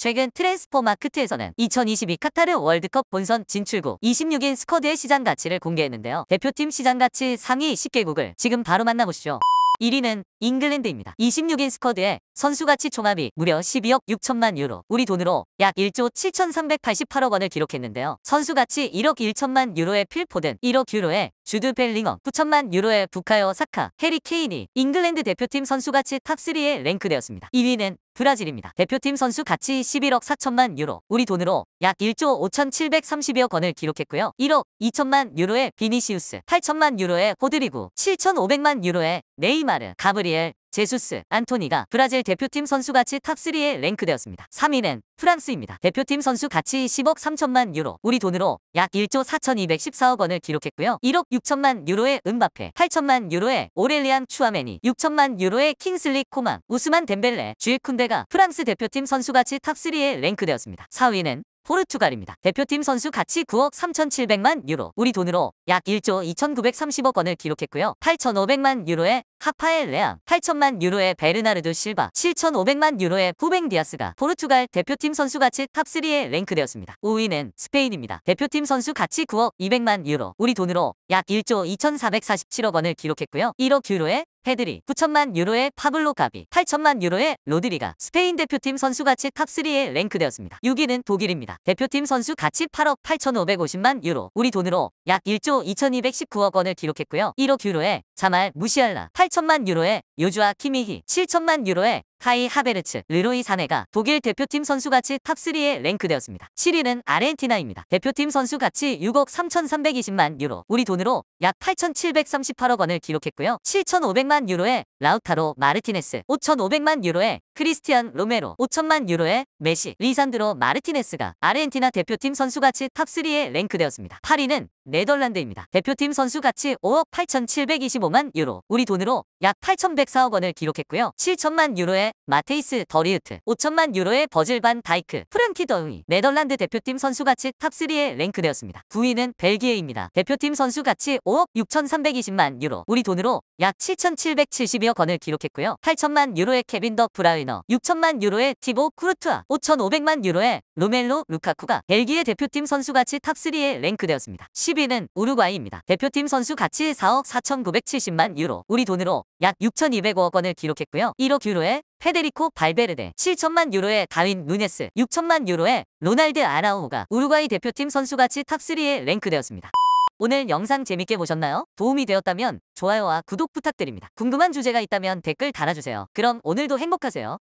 최근 트랜스포마크트에서는 2022 카타르 월드컵 본선 진출국 26인 스쿼드의 시장 가치를 공개했는데요. 대표팀 시장 가치 상위 10개국을 지금 바로 만나보시죠. 1위는 잉글랜드입니다. 26인 스쿼드에 선수가치 총합이 무려 12억 6천만 유로, 우리 돈으로 약 1조 7,388억 원을 기록했는데요. 선수가치 1억 1천만 유로의 필포든, 1억 유로의 주드 벨링어 9천만 유로의 부카요 사카, 해리 케인이 잉글랜드 대표팀 선수가치 탑3에 랭크되었습니다. 2위는 브라질입니다. 대표팀 선수 가치 11억 4천만 유로, 우리 돈으로 약 1조 5,730여 건을 기록했고요. 1억 2천만 유로의 비니시우스, 8천만 유로의 호드리구, 7,500만 유로의 네이마르, 가브리엘, 제수스, 안토니가 브라질 대표팀 선수 같이 탑3에 랭크되었습니다. 3위는 프랑스입니다. 대표팀 선수 가치 10억 3천만 유로, 우리 돈으로 약 1조 4,214억 원을 기록했고요. 1억 6천만 유로의 은바페, 8천만 유로의 오렐리안 추아메니, 6천만 유로의 킹슬리 코망, 우스만 덴벨레, 주일쿤데가 프랑스 대표팀 선수 같이 탑3에 랭크되었습니다. 4위는 포르투갈입니다. 대표팀 선수 가치 9억 3,700만 유로, 우리 돈으로 약 1조 2,930억 원을 기록했고요. 8,500만 유로의 하파엘 레앙, 8천만 유로의 베르나르도 실바, 7,500만 유로의 후뱅 디아스가 포르투갈 대표팀 선수 가치 탑3에 랭크되었습니다. 5위는 스페인입니다. 대표팀 선수 가치 9억 200만 유로, 우리 돈으로 약 1조 2,447억 원을 기록했고요. 1억 유로의 헤드리 9천만 유로의 파블로 가비, 8천만 유로의 로드리가 스페인 대표팀 선수 가치 탑3에 랭크되었습니다. 6위는 독일입니다. 대표팀 선수 가치 8억 8,550만 유로, 우리 돈으로 약 1조 2,219억 원을 기록했고요. 1억 유로에 자말 무시할라 8천만 유로에 요주아 키미히 7천만 유로에 카이 하베르츠, 르로이 사네가 독일 대표팀 선수같이 탑3에 랭크되었습니다. 7위는 아르헨티나입니다. 대표팀 선수같이 6억 3,320만 유로, 우리 돈으로 약 8,738억 원을 기록했고요. 7,500만 유로에 라우타로 마르티네스, 5,500만 유로에 크리스티안 로메로 5천만 유로에 메시, 리산드로 마르티네스가 아르헨티나 대표팀 선수 같이 탑3에 랭크되었습니다. 8위는 네덜란드입니다. 대표팀 선수 같이 5억 8,725만 유로, 우리 돈으로 약 8,104억 원을 기록했고요. 7천만 유로에 마테이스 더리우트, 5천만 유로에 버질반 다이크, 프랭키 더웅이 네덜란드 대표팀 선수 같이 탑3에 랭크되었습니다. 9위는 벨기에입니다. 대표팀 선수 같이 5억 6,320만 유로, 우리 돈으로 약 7,772억 원을 기록했고요. 8천만 유로의 케빈 더브라윈 마이너, 6천만 유로의 티보 쿠르투아, 5,500만 유로의 로멜로 루카쿠가 벨기에 대표팀 선수 가치 탑3에 랭크되었습니다. 10위는 우루과이입니다. 대표팀 선수 가치 4억 4,970만 유로, 우리 돈으로 약 6,200억 원을 기록했고요. 1억 유로의 페데리코 발베르데 7천만 유로의 다윈 누네스 6천만 유로의 로날드 아라우가 우루과이 대표팀 선수 가치 탑3에 랭크되었습니다. 오늘 영상 재밌게 보셨나요? 도움이 되었다면 좋아요와 구독 부탁드립니다. 궁금한 주제가 있다면 댓글 달아주세요. 그럼 오늘도 행복하세요.